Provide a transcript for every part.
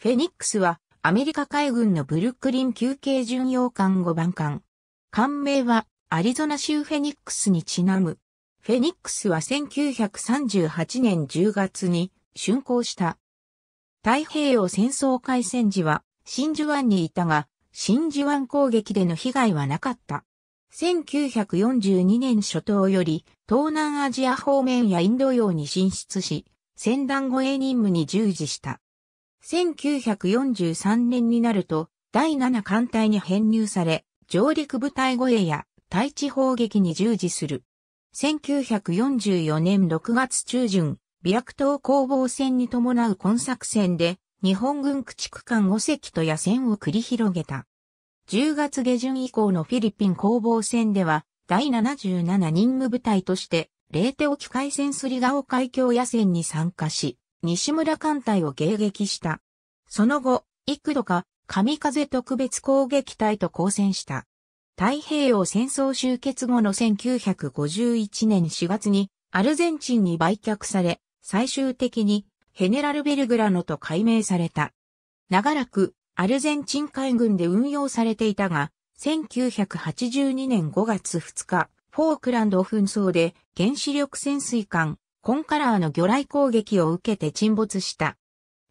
フェニックスはアメリカ海軍のブルックリン休憩巡洋艦5番艦。艦名はアリゾナ州フェニックスにちなむ。フェニックスは1938年10月に竣工した。太平洋戦争開戦時は真珠湾にいたが、真珠湾攻撃での被害はなかった。1942年初頭より東南アジア方面やインド洋に進出し、戦団護衛任務に従事した。1943年になると、第7艦隊に編入され、上陸部隊護衛や対地砲撃に従事する。1944年6月中旬、美白島攻防戦に伴う今作戦で、日本軍駆逐艦5隻と野戦を繰り広げた。10月下旬以降のフィリピン攻防戦では、第77任務部隊として、レーテ沖海戦スリガオ海峡野戦に参加し、西村艦隊を迎撃した。その後、幾度か、神風特別攻撃隊と交戦した。太平洋戦争終結後の1951年4月にアルゼンチンに売却され、最終的にヘネラルベルグラノと改名された。長らくアルゼンチン海軍で運用されていたが、1982年5月2日、フォークランド紛争で原子力潜水艦コンカラーの魚雷攻撃を受けて沈没した。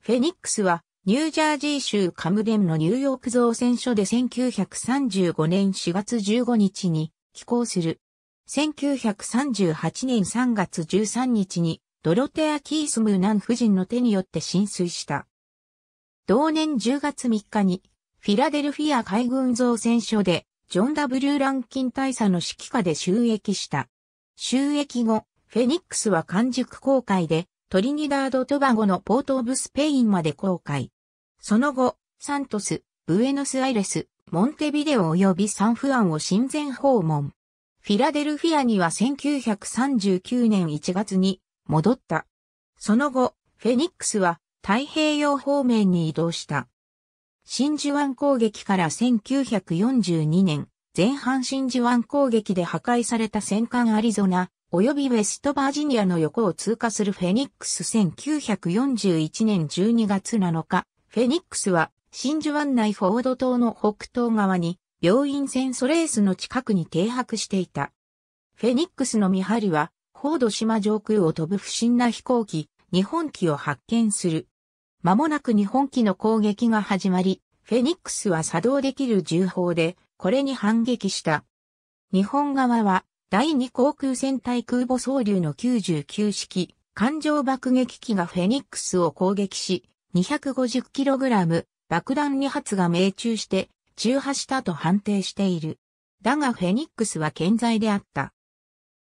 フェニックスは、ニュージャージー州カムデンのニューヨーク造船所で1935年4月15日に寄港する。1938年3月13日にドロテア・キースムーナン夫人の手によって浸水した。同年10月3日にフィラデルフィア海軍造船所でジョン・ W・ ランキン大佐の指揮下で収益した。収益後、フェニックスは完熟航海で、トリニダード・トバゴのポート・オブ・スペインまで航海。その後、サントス、ブエノス・アイレス、モンテビデオ及びサンフアンを親善訪問。フィラデルフィアには1939年1月に戻った。その後、フェニックスは太平洋方面に移動した。真珠湾攻撃から1942年、前半真珠湾攻撃で破壊された戦艦アリゾナ、及びウェストバージニアの横を通過するフェニックス1941年12月7日、フェニックスは真珠湾内フォード島の北東側に病院船ソレースの近くに停泊していた。フェニックスの見張りは、フォード島上空を飛ぶ不審な飛行機、日本機を発見する。間もなく日本機の攻撃が始まり、フェニックスは作動できる銃砲で、これに反撃した。日本側は第2航空戦隊空母総流の99式艦上爆撃機がフェニックスを攻撃し、250kg 爆弾2発が命中して中破したと判定している。だがフェニックスは健在であった。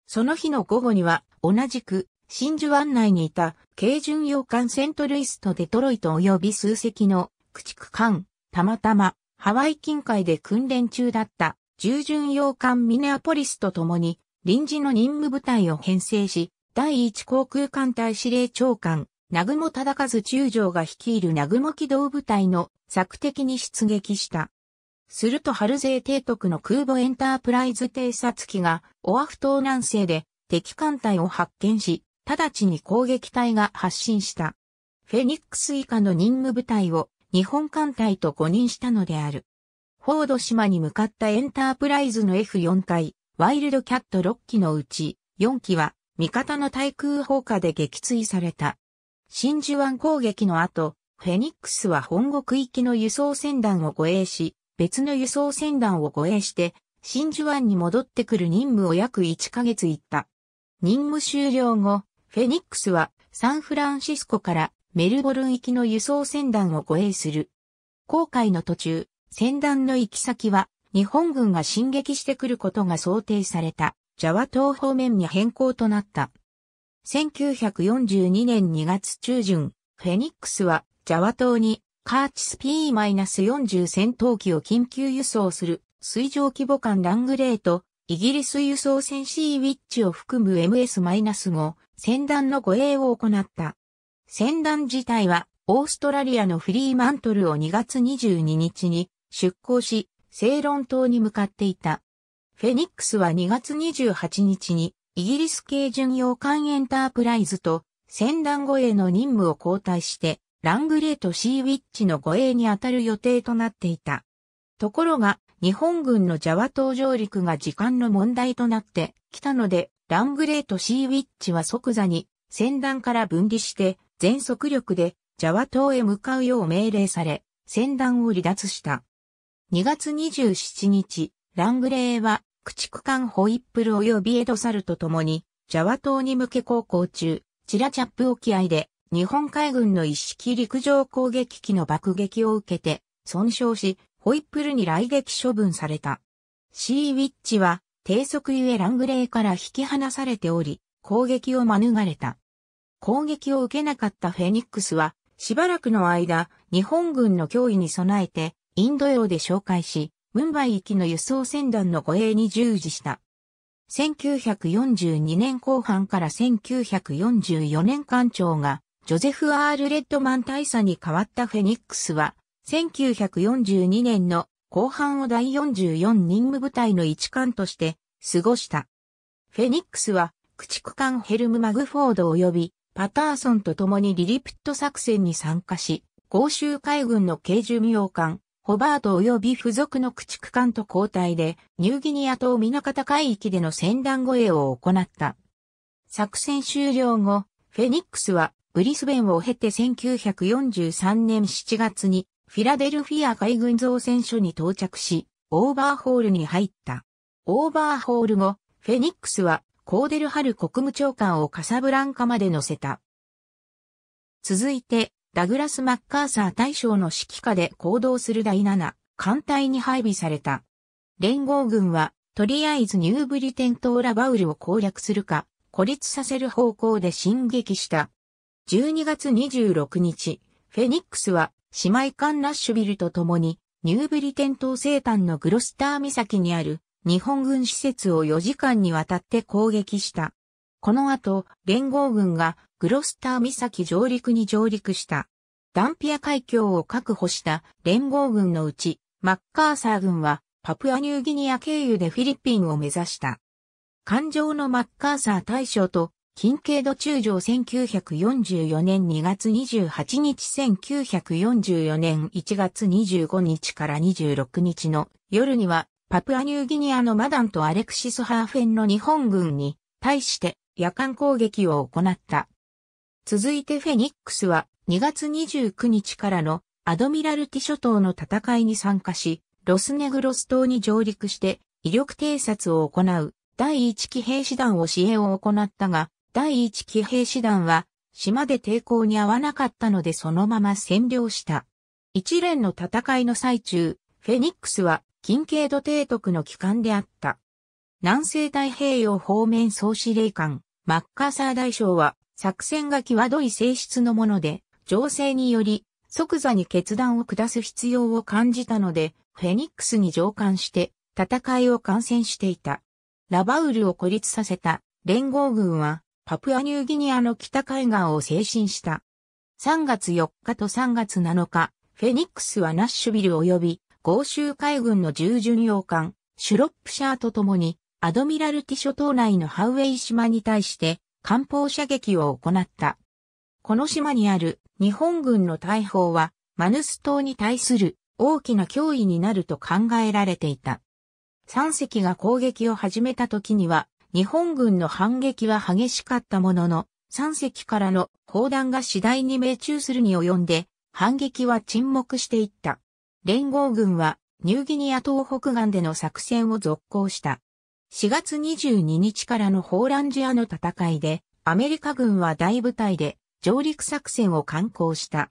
その日の午後には同じく真珠湾内にいた軽巡洋艦セントルイスとデトロイト及び数隻の駆逐艦、たまたまハワイ近海で訓練中だった従巡洋艦ミネアポリスと共に臨時の任務部隊を編成し、第一航空艦隊司令長官、南雲忠和中将が率いる南雲機動部隊の策敵に出撃した。すると春勢提督の空母エンタープライズ偵察機がオアフ島南西で敵艦隊を発見し、直ちに攻撃隊が発進した。フェニックス以下の任務部隊を日本艦隊と誤認したのである。フォード島に向かったエンタープライズの F4 回、ワイルドキャット6機のうち4機は味方の対空砲火で撃墜された。真珠湾攻撃の後、フェニックスは本国行きの輸送船団を護衛し、別の輸送船団を護衛して、真珠湾に戻ってくる任務を約1ヶ月行った。任務終了後、フェニックスはサンフランシスコからメルボルン行きの輸送船団を護衛する。航海の途中、戦団の行き先は、日本軍が進撃してくることが想定された、ジャワ島方面に変更となった。1942年2月中旬、フェニックスは、ジャワ島に、カーチス P-40 戦闘機を緊急輸送する、水上規模艦ラングレーと、イギリス輸送船シーウィッチを含む MS-5、船団の護衛を行った。戦団自体は、オーストラリアのフリーマントルを2月22日に出港し、セイロン島に向かっていた。フェニックスは2月28日に、イギリス系巡洋艦エンタープライズと、船団護衛の任務を交代して、ラングレート・シーウィッチの護衛に当たる予定となっていた。ところが、日本軍のジャワ島上陸が時間の問題となってきたので、ラングレート・シーウィッチは即座に船団から分離して全速力でジャワ島へ向かうよう命令され、船団を離脱した。2月27日、ラングレーは、駆逐艦ホイップル及びエドサルと共に、ジャワ島に向け航行中、チラチャップ沖合で、日本海軍の一式陸上攻撃機の爆撃を受けて、損傷し、ホイップルに来撃処分された。シーウィッチは、低速ゆえラングレーから引き離されており、攻撃を免れた。攻撃を受けなかったフェニックスは、しばらくの間、日本軍の脅威に備えて、インド洋で紹介し、ムンバイ行きの輸送船団の護衛に従事した。1942年後半から1944年艦長がジョゼフ・アール・レッドマン大佐に代わったフェニックスは、1942年の後半を第44任務部隊の一艦として過ごした。フェニックスは駆逐艦ヘルム・マグフォード及びパターソンと共にリリプット作戦に参加し、豪州海軍の軽巡洋艦ホバート及び付属の駆逐艦と交代で、ニューギニア島港海域での船団護衛を行った。作戦終了後、フェニックスはブリスベンを経て1943年7月にフィラデルフィア海軍造船所に到着し、オーバーホールに入った。オーバーホール後、フェニックスはコーデルハル国務長官をカサブランカまで乗せた。続いて、ダグラス・マッカーサー大将の指揮下で行動する第七艦隊に配備された。連合軍は、とりあえずニューブリテン島ラバウルを攻略するか、孤立させる方向で進撃した。12月26日、フェニックスは姉妹艦ラッシュビルと共にニューブリテン島西端のグロスター岬にある日本軍施設を4時間にわたって攻撃した。この後、連合軍がグロスター岬上陸に上陸した。ダンピア海峡を確保した連合軍のうち、マッカーサー軍はパプアニューギニア経由でフィリピンを目指した。艦上のマッカーサー大将と、近景度中将1944年2月28日1944年1月25日から26日の夜には、パプアニューギニアのマダンとアレクシス・ハーフェンの日本軍に対して夜間攻撃を行った。続いてフェニックスは2月29日からのアドミラルティ諸島の戦いに参加し、ロスネグロス島に上陸して威力偵察を行う第一騎兵師団を支援を行ったが、第一騎兵師団は島で抵抗に合わなかったのでそのまま占領した。一連の戦いの最中、フェニックスは近景土帝督の機関であった。南西太平洋方面総司令官、マッカーサー大将は作戦が際どい性質のもので、情勢により即座に決断を下す必要を感じたので、フェニックスに上官して戦いを観戦していた。ラバウルを孤立させた連合軍はパプアニューギニアの北海岸を精神した。3月4日と3月7日、フェニックスはナッシュビル及び豪州海軍の従巡洋艦、シュロップシャーと共に、アドミラルティ諸島内のハウェイ島に対して、艦砲射撃を行った。この島にある日本軍の大砲はマヌス島に対する大きな脅威になると考えられていた。三隻が攻撃を始めた時には日本軍の反撃は激しかったものの三隻からの砲弾が次第に命中するに及んで反撃は沈黙していった。連合軍はニューギニア東北岸での作戦を続行した。4月22日からのホーランジアの戦いで、アメリカ軍は大部隊で上陸作戦を敢行した。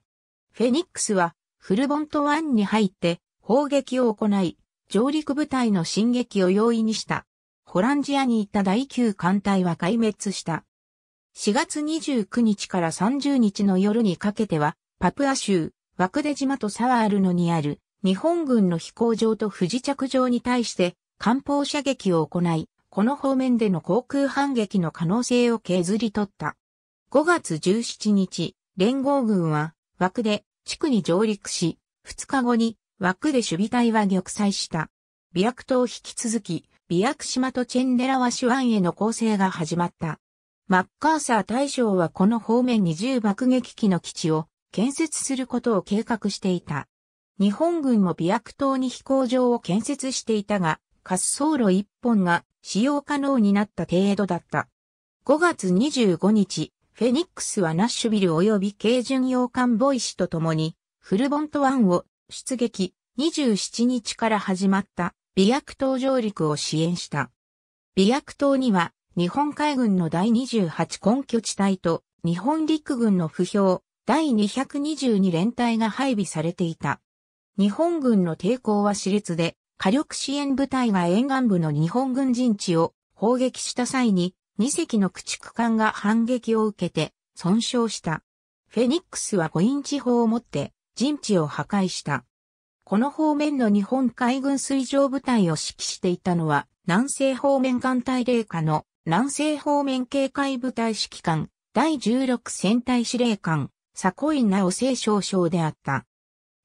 フェニックスはフルボント湾に入って砲撃を行い、上陸部隊の進撃を容易にした。ホランジアに行った第9艦隊は壊滅した。4月29日から30日の夜にかけては、パプア州、ワクデ島とサワールノにある日本軍の飛行場と不時着場に対して艦砲射撃を行い、この方面での航空反撃の可能性を削り取った。5月17日、連合軍は枠で地区に上陸し、2日後に枠で守備隊は玉砕した。美白島を引き続き、美白島とチェンデラワシュワンへの攻勢が始まった。マッカーサー大将はこの方面に重爆撃機の基地を建設することを計画していた。日本軍も美白島に飛行場を建設していたが、滑走路1本が使用可能になった程度だった。5月25日、フェニックスはナッシュビル及び軽巡洋艦ボイシと共に、フルボント湾を出撃、27日から始まった美薬島上陸を支援した。美薬島には、日本海軍の第28根拠地帯と、日本陸軍の不評、第222連隊が配備されていた。日本軍の抵抗は熾烈で、火力支援部隊が沿岸部の日本軍陣地を砲撃した際に2隻の駆逐艦が反撃を受けて損傷した。フェニックスは5インチ砲を持って陣地を破壊した。この方面の日本海軍水上部隊を指揮していたのは南西方面艦隊霊下の南西方面警戒部隊指揮官第16戦隊司令官イ古井直正少将であった。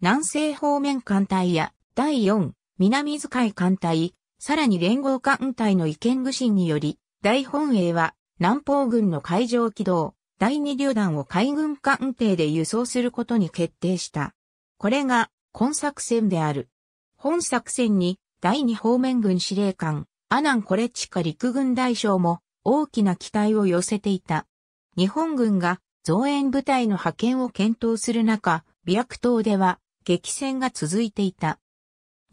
南西方面艦隊や第4南図い艦隊、さらに連合艦隊の意見具信により、大本営は南方軍の海上機動、第二旅団を海軍艦艇で輸送することに決定した。これが、今作戦である。本作戦に、第二方面軍司令官、アナン・コレチカ陸軍大将も、大きな期待を寄せていた。日本軍が、増援部隊の派遣を検討する中、美薬島では、激戦が続いていた。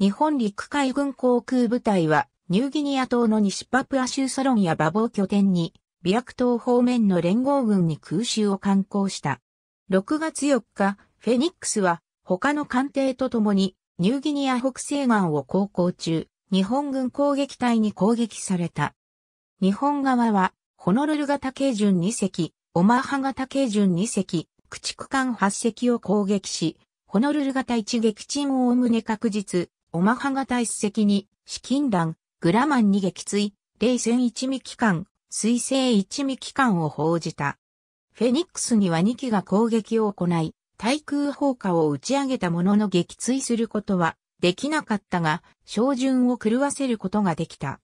日本陸海軍航空部隊は、ニューギニア島の西パプア州サロンやバボ拠点に、ビアク島方面の連合軍に空襲を観光した。6月4日、フェニックスは他の艦艇と共にニューギニア北西岸を航行中、日本軍攻撃隊に攻撃された。日本側は、ホノルル型軽巡2隻、オマハ型軽巡2隻、駆逐艦8隻を攻撃し、ホノルル型一撃沈をおむね確実、オマハ型一隻に、資金弾、グラマンに撃墜、冷戦一味機関、水星一味機関を報じた。フェニックスには2機が攻撃を行い、対空砲火を打ち上げたものの撃墜することはできなかったが、照準を狂わせることができた。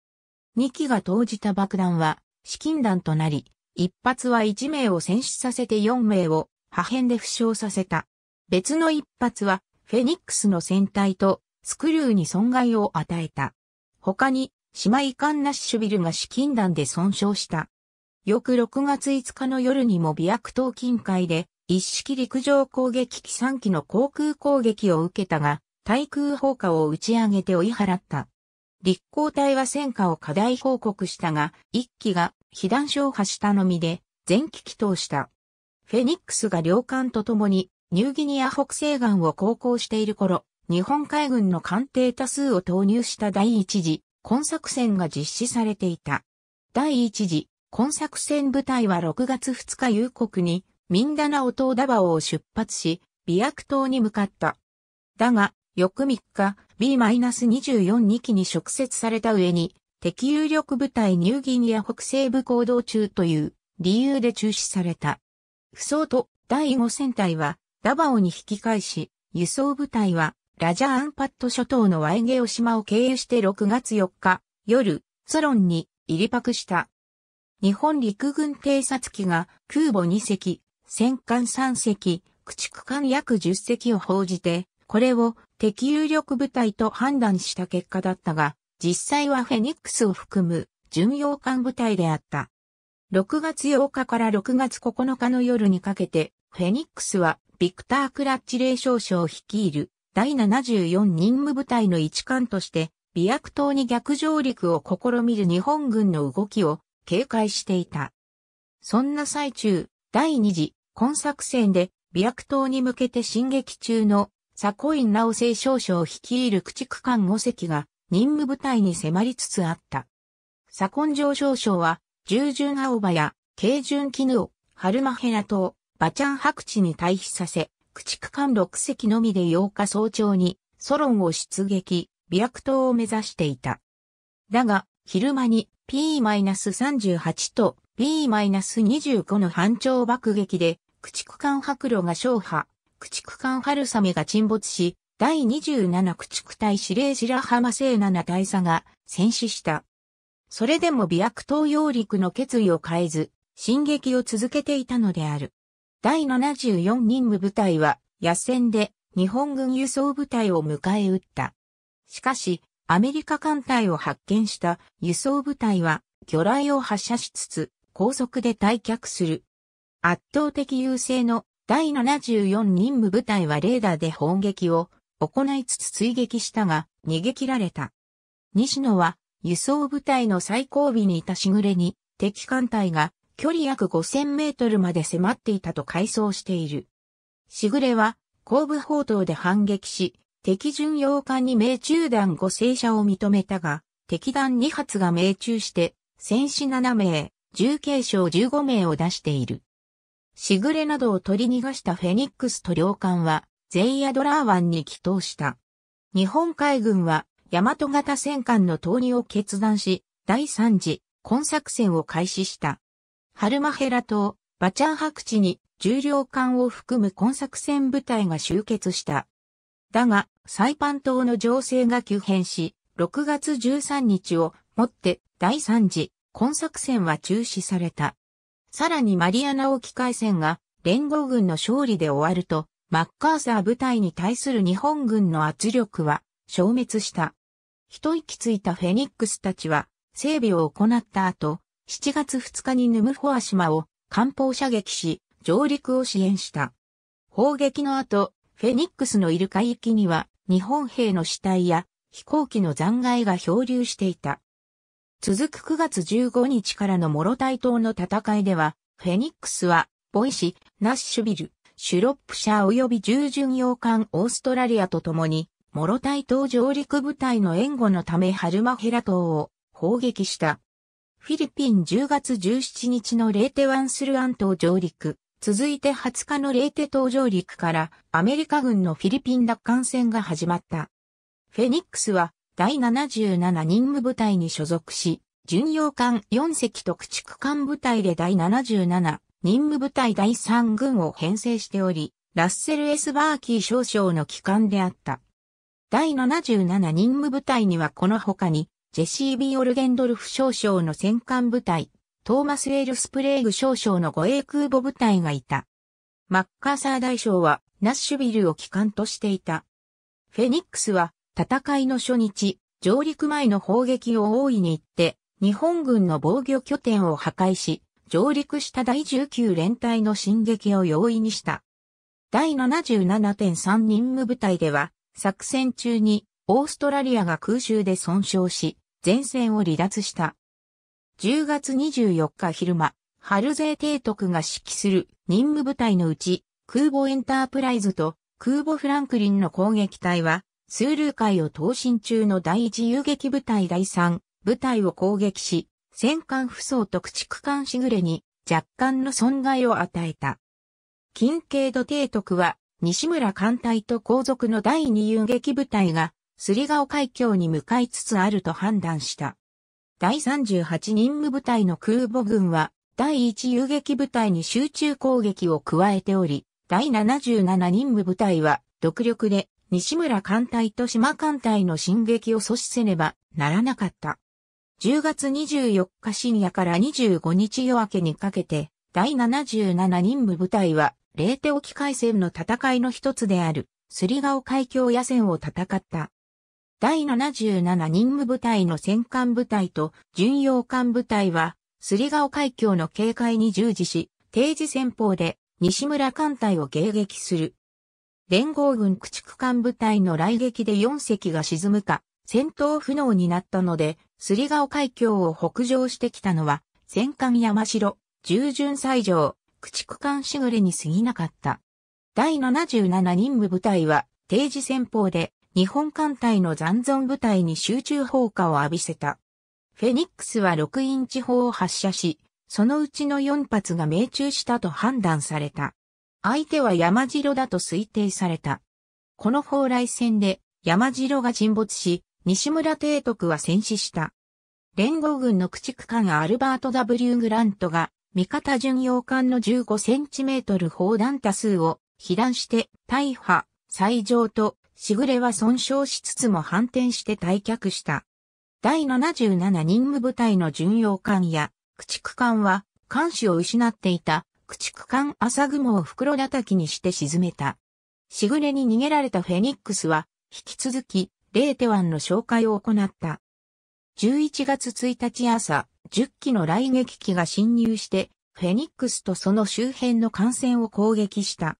2機が投じた爆弾は、資金弾となり、一発は1名を戦死させて4名を破片で負傷させた。別の一発は、フェニックスの船体とスクリューに損害を与えた。他に、姉妹カンナッシュビルが資金弾で損傷した。翌6月5日の夜にも美薬島近海で、一式陸上攻撃機3機の航空攻撃を受けたが、対空砲火を打ち上げて追い払った。立航隊は戦火を課題報告したが、1機が被弾消破したのみで、全機機投した。フェニックスが両艦と共に、ニューギニア北西岸を航行している頃、日本海軍の艦艇多数を投入した第一次、今作戦が実施されていた。第一次、今作戦部隊は6月2日夕刻に、ミンダナオ島ダバオを出発し、ビアク島に向かった。だが、翌3日、B-242 機に直接された上に、敵有力部隊ニューギニア北西部行動中という理由で中止された。不相と第5戦隊はダバオに引き返し、輸送部隊はラジャアンパット諸島のワイゲオ島を経由して6月4日、夜、ソロンに入りクした。日本陸軍偵察機が空母2隻、戦艦3隻、駆逐艦約10隻を報じて、これを敵有力部隊と判断した結果だったが、実際はフェニックスを含む巡洋艦部隊であった。6月8日から6月9日の夜にかけて、フェニックスはビクター・クラッチ霊少将を率いる第74任務部隊の一艦として、美薬島に逆上陸を試みる日本軍の動きを警戒していた。そんな最中、第二次、今作戦で、美薬島に向けて進撃中の、サコイン・ナオ政少将率いる駆逐艦5隻が、任務部隊に迫りつつあった。サジョ城少将は、従順青葉や、軽順絹を、春マヘナ島、バチャン白地に退避させ、駆逐艦6隻のみで8日早朝にソロンを出撃、ビラク島を目指していた。だが、昼間に P-38 と B-25 の反潮爆撃で、駆逐艦白露が勝破、駆逐艦春雨が沈没し、第27駆逐隊司令白浜聖七大佐が戦死した。それでも美白島揚陸の決意を変えず、進撃を続けていたのである。第74任務部隊は、野戦で日本軍輸送部隊を迎え撃った。しかし、アメリカ艦隊を発見した輸送部隊は、魚雷を発射しつつ、高速で退却する。圧倒的優勢の第74任務部隊はレーダーで砲撃を行いつつ追撃したが、逃げ切られた。西野は、輸送部隊の最後尾にいたしぐれに、敵艦隊が距離約5000メートルまで迫っていたと回想している。しぐれは、後部砲塔で反撃し、敵巡洋艦に命中弾5正射を認めたが、敵弾2発が命中して、戦死7名、重軽傷15名を出している。しぐれなどを取り逃がしたフェニックスと領艦は、ゼイヤドラー湾に帰投した。日本海軍は、大和型戦艦の投入を決断し、第3次、今作戦を開始した。ハルマヘラ島、バチャン白地に重量艦を含む今作戦部隊が集結した。だが、サイパン島の情勢が急変し、6月13日をもって第3次今作戦は中止された。さらにマリアナ沖海戦が連合軍の勝利で終わると、マッカーサー部隊に対する日本軍の圧力は消滅した。一息ついたフェニックスたちは整備を行った後、7月2日にヌムホア島を艦砲射撃し、上陸を支援した。砲撃の後、フェニックスのイルカ行きには日本兵の死体や飛行機の残骸が漂流していた。続く9月15日からのモロタイ島の戦いでは、フェニックスは、ボイシ、ナッシュビル、シュロップシャー及び従巡洋艦オーストラリアと共に、モロタイ島上陸部隊の援護のためハルマヘラ島を砲撃した。フィリピン10月17日のレーテワンスルアン島上陸、続いて20日のレーテ島上陸からアメリカ軍のフィリピン奪還戦が始まった。フェニックスは第77任務部隊に所属し、巡洋艦4隻と駆逐艦部隊で第77任務部隊第3軍を編成しており、ラッセル・エスバーキー少将の機関であった。第77任務部隊にはこの他に、ジェシー・ビオルゲンドルフ少将の戦艦部隊、トーマス・エルスプレーグ少将の護衛空母部隊がいた。マッカーサー大将はナッシュビルを機関としていた。フェニックスは戦いの初日、上陸前の砲撃を大いに行って、日本軍の防御拠点を破壊し、上陸した第19連隊の進撃を容易にした。第77.3任務部隊では、作戦中にオーストラリアが空襲で損傷し、前線を離脱した。10月24日昼間、春勢提督が指揮する任務部隊のうち、空母エンタープライズと空母フランクリンの攻撃隊は、スールー海を闘進中の第一遊撃部隊第3部隊を攻撃し、戦艦不装と駆逐艦しぐれに若干の損害を与えた。近景度提督は西村艦隊と後続の第二遊撃部隊がすりオ海峡に向かいつつあると判断した。第38任務部隊の空母軍は、第1遊撃部隊に集中攻撃を加えており、第77任務部隊は、独力で、西村艦隊と島艦隊の進撃を阻止せねばならなかった。10月24日深夜から25日夜明けにかけて、第77任務部隊は、レーテ沖海戦の戦いの一つである、すりオ海峡野戦を戦った。第77任務部隊の戦艦部隊と巡洋艦部隊は、すりオ海峡の警戒に従事し、定時戦法で西村艦隊を迎撃する。連合軍駆逐艦部隊の来撃で4隻が沈むか、戦闘不能になったので、すりオ海峡を北上してきたのは、戦艦山城、従順西城、駆逐艦しぐれに過ぎなかった。第77任務部隊は、定時戦法で、日本艦隊の残存部隊に集中砲火を浴びせた。フェニックスは6インチ砲を発射し、そのうちの4発が命中したと判断された。相手は山城だと推定された。この砲雷戦で山城が沈没し、西村提督は戦死した。連合軍の駆逐艦アルバート・ W・ グラントが、味方巡洋艦の15センチメートル砲弾多数を被弾して大破、最上としぐれは損傷しつつも反転して退却した。第77任務部隊の巡洋艦や駆逐艦は艦首を失っていた駆逐艦朝雲を袋叩きにして沈めた。しぐれに逃げられたフェニックスは引き続きレーテ湾の紹介を行った。11月1日朝、10機の雷撃機が侵入してフェニックスとその周辺の艦船を攻撃した。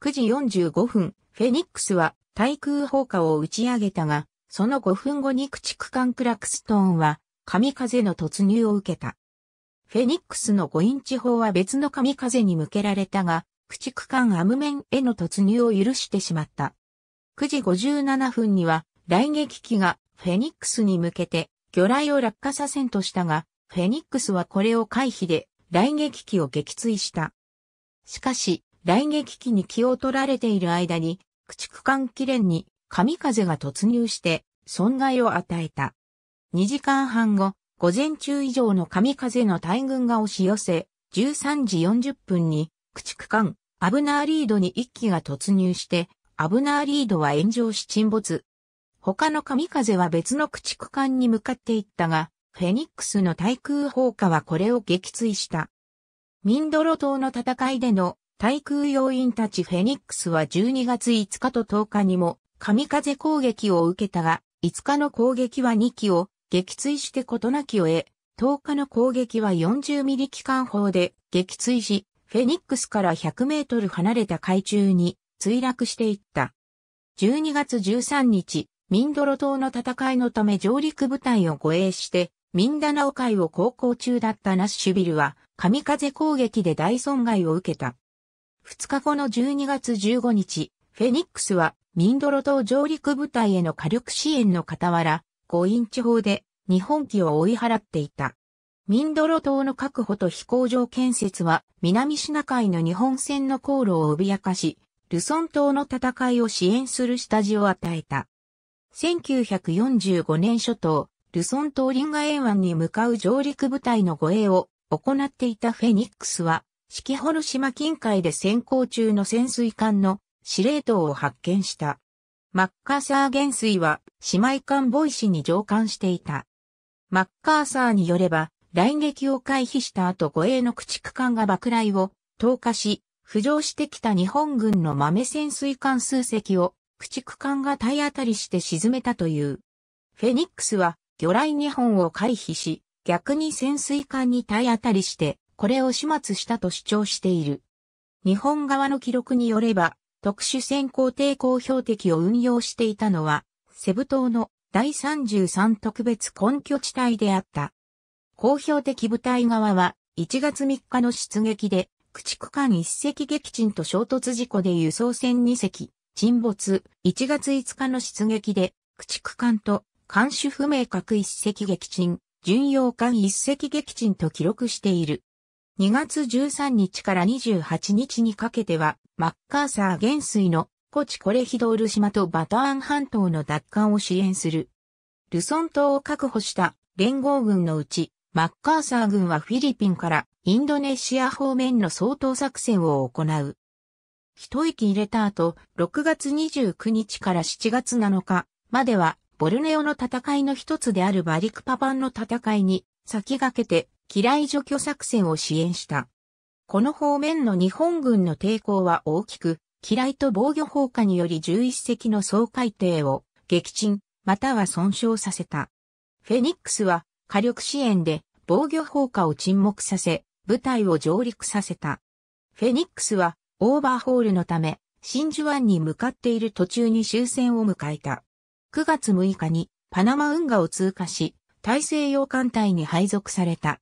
9時45分、フェニックスは対空砲火を打ち上げたが、その5分後に駆逐艦クラクストーンは、神風の突入を受けた。フェニックスの5インチ砲は別の神風に向けられたが、駆逐艦アムメンへの突入を許してしまった。9時57分には、雷撃機がフェニックスに向けて、魚雷を落下させんとしたが、フェニックスはこれを回避で、雷撃機を撃墜した。しかし、雷撃機に気を取られている間に、駆逐艦記念に神風が突入して損害を与えた。2時間半後、午前中以上の神風の大群が押し寄せ、13時40分に駆逐艦アブナーリードに1機が突入して、アブナーリードは炎上し沈没。他の神風は別の駆逐艦に向かっていったが、フェニックスの対空砲火はこれを撃墜した。ミンドロ島の戦いでの対空要員たちフェニックスは12月5日と10日にも神風攻撃を受けたが、5日の攻撃は2機を撃墜して事なきを得、10日の攻撃は40ミリ機関砲で撃墜し、フェニックスから100メートル離れた海中に墜落していった。12月13日、ミンドロ島の戦いのため上陸部隊を護衛して、ミンダナオ海を航行中だったナッシュビルは、神風攻撃で大損害を受けた。2日後の12月15日、フェニックスはミンドロ島上陸部隊への火力支援の傍ら、5インチ砲で日本機を追い払っていた。ミンドロ島の確保と飛行場建設は南シナ海の日本船の航路を脅かし、ルソン島の戦いを支援する下地を与えた。1945年初頭、ルソン島リンガ沿岸に向かう上陸部隊の護衛を行っていたフェニックスは四季幌島近海で潜航中の潜水艦の司令塔を発見した。マッカーサー元帥は姉妹艦ボイシに乗艦していた。マッカーサーによれば、来撃を回避した後護衛の駆逐艦が爆雷を投下し、浮上してきた日本軍の豆潜水艦数隻を駆逐艦が体当たりして沈めたという。フェニックスは魚雷2本を回避し、逆に潜水艦に体当たりしてこれを始末したと主張している。日本側の記録によれば、特殊潜航艇公標的を運用していたのは、セブ島の第33特別根拠地帯であった。公表的部隊側は、1月3日の出撃で、駆逐艦1隻撃沈と衝突事故で輸送船2隻、沈没、1月5日の出撃で、駆逐艦と艦首不明核1隻撃沈、巡洋艦1隻撃沈と記録している。2月13日から28日にかけては、マッカーサー元帥のコチコレヒドール島とバターン半島の奪還を支援する。ルソン島を確保した連合軍のうち、マッカーサー軍はフィリピンからインドネシア方面の総統作戦を行う。一息入れた後、6月29日から7月7日までは、ボルネオの戦いの一つであるバリクパンの戦いに先駆けて機雷除去作戦を支援した。この方面の日本軍の抵抗は大きく、機雷と防御砲火により11隻の総海艇を撃沈、または損傷させた。フェニックスは火力支援で防御砲火を沈黙させ、部隊を上陸させた。フェニックスはオーバーホールのため、真珠湾に向かっている途中に終戦を迎えた。9月6日にパナマ運河を通過し、大西洋艦隊に配属された。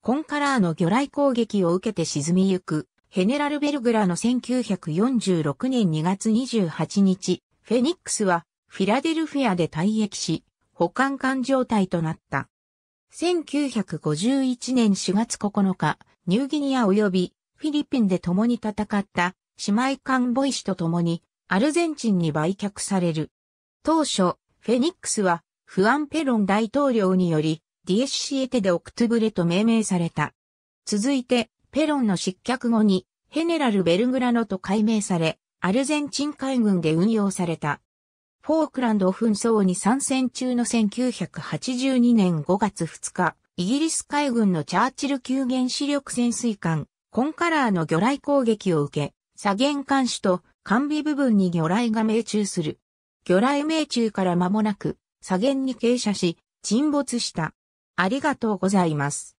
コンカラーの魚雷攻撃を受けて沈みゆく、ヘネラルベルグラの1946年2月28日、フェニックスはフィラデルフィアで退役し、保管艦状態となった。1951年4月9日、ニューギニア及びフィリピンで共に戦った姉妹艦ボイシと共にアルゼンチンに売却される。当初、フェニックスはフアン・ペロン大統領によりディエシエテでオクトゥブレと命名された。続いて、ペロンの失脚後に、ヘネラル・ベルグラノと改名され、アルゼンチン海軍で運用された。フォークランド紛争に参戦中の1982年5月2日、イギリス海軍のチャーチル級原子力潜水艦、コンカラーの魚雷攻撃を受け、左舷艦首と艦尾部分に魚雷が命中する。魚雷命中から間もなく、左舷に傾斜し、沈没した。ありがとうございます。